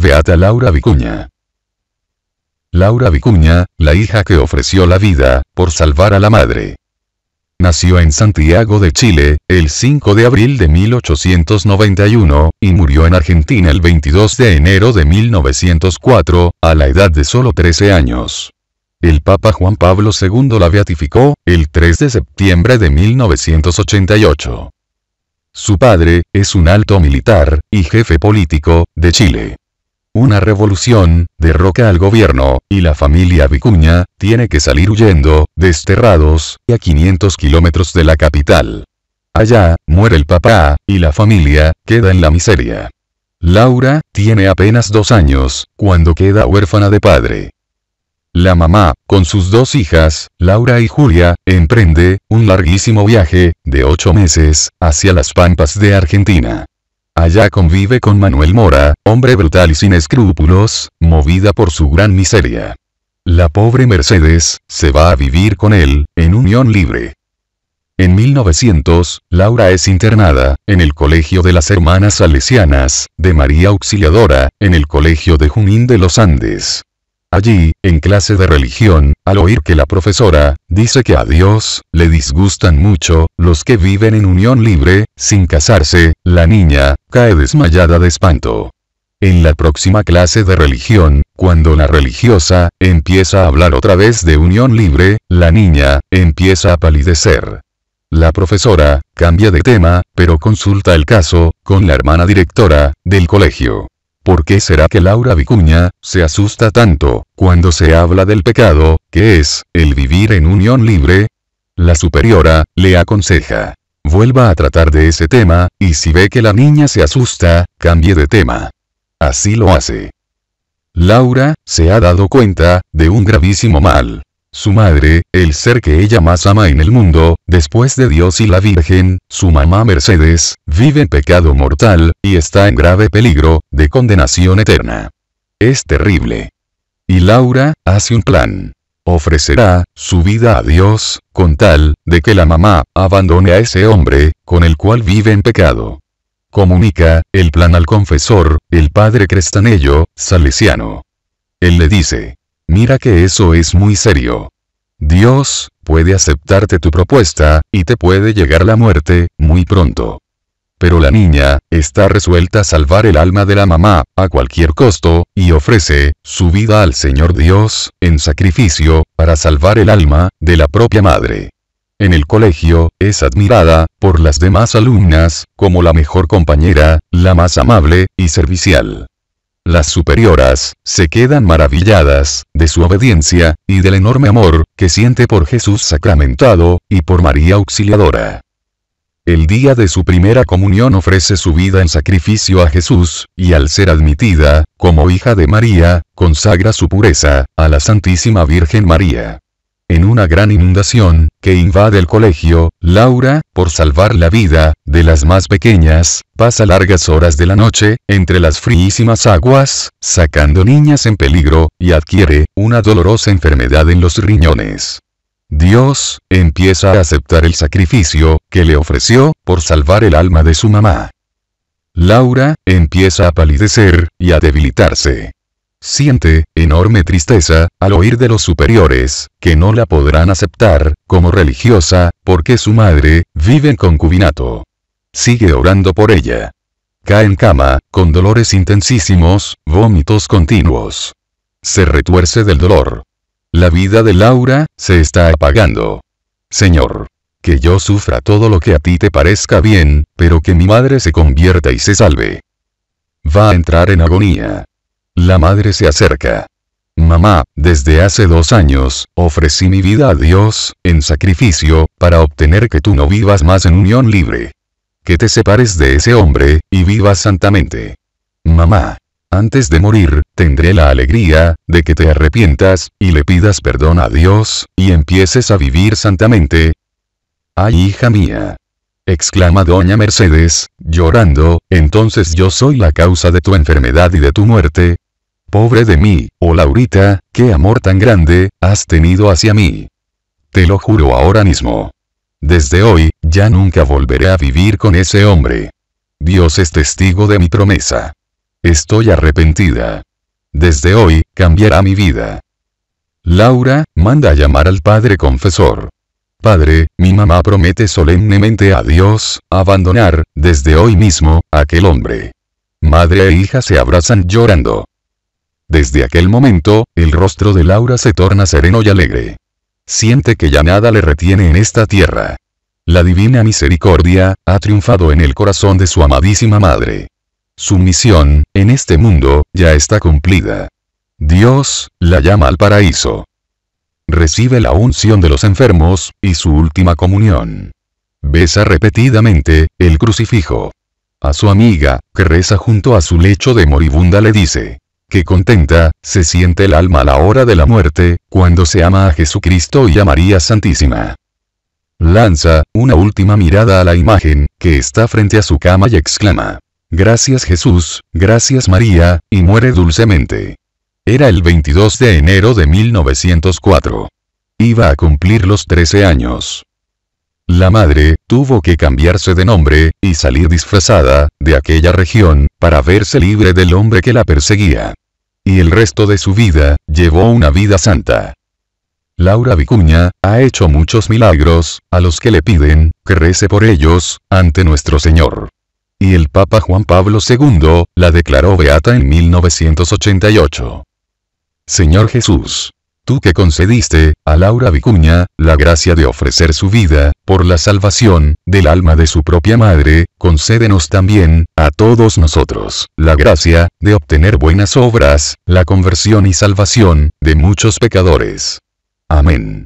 Beata Laura Vicuña. Laura Vicuña, la hija que ofreció la vida, por salvar a la madre. Nació en Santiago de Chile, el 5 de abril de 1891, y murió en Argentina el 22 de enero de 1904, a la edad de solo 13 años. El Papa Juan Pablo II la beatificó, el 3 de septiembre de 1988. Su padre, es un alto militar, y jefe político, de Chile. Una revolución, derroca al gobierno, y la familia Vicuña, tiene que salir huyendo, desterrados, a 500 kilómetros de la capital. Allá, muere el papá, y la familia, queda en la miseria. Laura, tiene apenas dos años, cuando queda huérfana de padre. La mamá, con sus dos hijas, Laura y Julia, emprende, un larguísimo viaje, de ocho meses, hacia las pampas de Argentina. Allá convive con Manuel Mora, hombre brutal y sin escrúpulos, movida por su gran miseria. La pobre Mercedes, se va a vivir con él, en unión libre. En 1900, Laura es internada, en el Colegio de las Hermanas Salesianas, de María Auxiliadora, en el Colegio de Junín de los Andes. Allí, en clase de religión, al oír que la profesora, dice que a Dios, le disgustan mucho, los que viven en unión libre, sin casarse, la niña, cae desmayada de espanto. En la próxima clase de religión, cuando la religiosa, empieza a hablar otra vez de unión libre, la niña, empieza a palidecer. La profesora, cambia de tema, pero consulta el caso, con la hermana directora, del colegio. ¿Por qué será que Laura Vicuña se asusta tanto cuando se habla del pecado, que es el vivir en unión libre? La superiora le aconseja. Vuelva a tratar de ese tema, y si ve que la niña se asusta, cambie de tema. Así lo hace. Laura se ha dado cuenta de un gravísimo mal. Su madre, el ser que ella más ama en el mundo, después de Dios y la Virgen, su mamá Mercedes, vive en pecado mortal, y está en grave peligro, de condenación eterna. Es terrible. Y Laura, hace un plan. Ofrecerá, su vida a Dios, con tal, de que la mamá, abandone a ese hombre, con el cual vive en pecado. Comunica, el plan al confesor, el padre Crestanello, salesiano. Él le dice, Mira que eso es muy serio. Dios, puede aceptarte tu propuesta, y te puede llegar la muerte, muy pronto. Pero la niña, está resuelta a salvar el alma de la mamá, a cualquier costo, y ofrece, su vida al Señor Dios, en sacrificio, para salvar el alma, de la propia madre. En el colegio, es admirada, por las demás alumnas, como la mejor compañera, la más amable, y servicial. Las superioras, se quedan maravilladas, de su obediencia, y del enorme amor, que siente por Jesús sacramentado, y por María Auxiliadora. El día de su primera comunión ofrece su vida en sacrificio a Jesús, y al ser admitida, como hija de María, consagra su pureza, a la Santísima Virgen María en una gran inundación, que invade el colegio, Laura, por salvar la vida, de las más pequeñas, pasa largas horas de la noche, entre las fríísimas aguas, sacando niñas en peligro, y adquiere, una dolorosa enfermedad en los riñones. Dios, empieza a aceptar el sacrificio, que le ofreció, por salvar el alma de su mamá. Laura, empieza a palidecer, y a debilitarse. Siente, enorme tristeza, al oír de los superiores, que no la podrán aceptar, como religiosa, porque su madre, vive en concubinato. Sigue orando por ella. Cae en cama, con dolores intensísimos, vómitos continuos. Se retuerce del dolor. La vida de Laura, se está apagando. Señor. Que yo sufra todo lo que a ti te parezca bien, pero que mi madre se convierta y se salve. Va a entrar en agonía. La madre se acerca. Mamá, desde hace dos años, ofrecí mi vida a Dios, en sacrificio, para obtener que tú no vivas más en unión libre. Que te separes de ese hombre, y vivas santamente. Mamá, antes de morir, tendré la alegría, de que te arrepientas, y le pidas perdón a Dios, y empieces a vivir santamente. Ay, hija mía. exclama doña Mercedes, llorando, entonces yo soy la causa de tu enfermedad y de tu muerte, Pobre de mí, oh Laurita, qué amor tan grande, has tenido hacia mí. Te lo juro ahora mismo. Desde hoy, ya nunca volveré a vivir con ese hombre. Dios es testigo de mi promesa. Estoy arrepentida. Desde hoy, cambiará mi vida. Laura, manda a llamar al padre confesor. Padre, mi mamá promete solemnemente a Dios, abandonar, desde hoy mismo, aquel hombre. Madre e hija se abrazan llorando. Desde aquel momento, el rostro de Laura se torna sereno y alegre. Siente que ya nada le retiene en esta tierra. La divina misericordia, ha triunfado en el corazón de su amadísima madre. Su misión, en este mundo, ya está cumplida. Dios, la llama al paraíso. Recibe la unción de los enfermos, y su última comunión. Besa repetidamente, el crucifijo. A su amiga, que reza junto a su lecho de moribunda le dice, que contenta, se siente el alma a la hora de la muerte, cuando se ama a Jesucristo y a María Santísima. Lanza, una última mirada a la imagen, que está frente a su cama y exclama, Gracias Jesús, gracias María, y muere dulcemente. Era el 22 de enero de 1904. Iba a cumplir los 13 años. La madre, tuvo que cambiarse de nombre, y salir disfrazada, de aquella región, para verse libre del hombre que la perseguía. Y el resto de su vida, llevó una vida santa. Laura Vicuña, ha hecho muchos milagros, a los que le piden, que rece por ellos, ante nuestro Señor. Y el Papa Juan Pablo II, la declaró beata en 1988. Señor Jesús, tú que concediste, a Laura Vicuña, la gracia de ofrecer su vida, por la salvación, del alma de su propia madre, concédenos también, a todos nosotros, la gracia, de obtener buenas obras, la conversión y salvación, de muchos pecadores. Amén.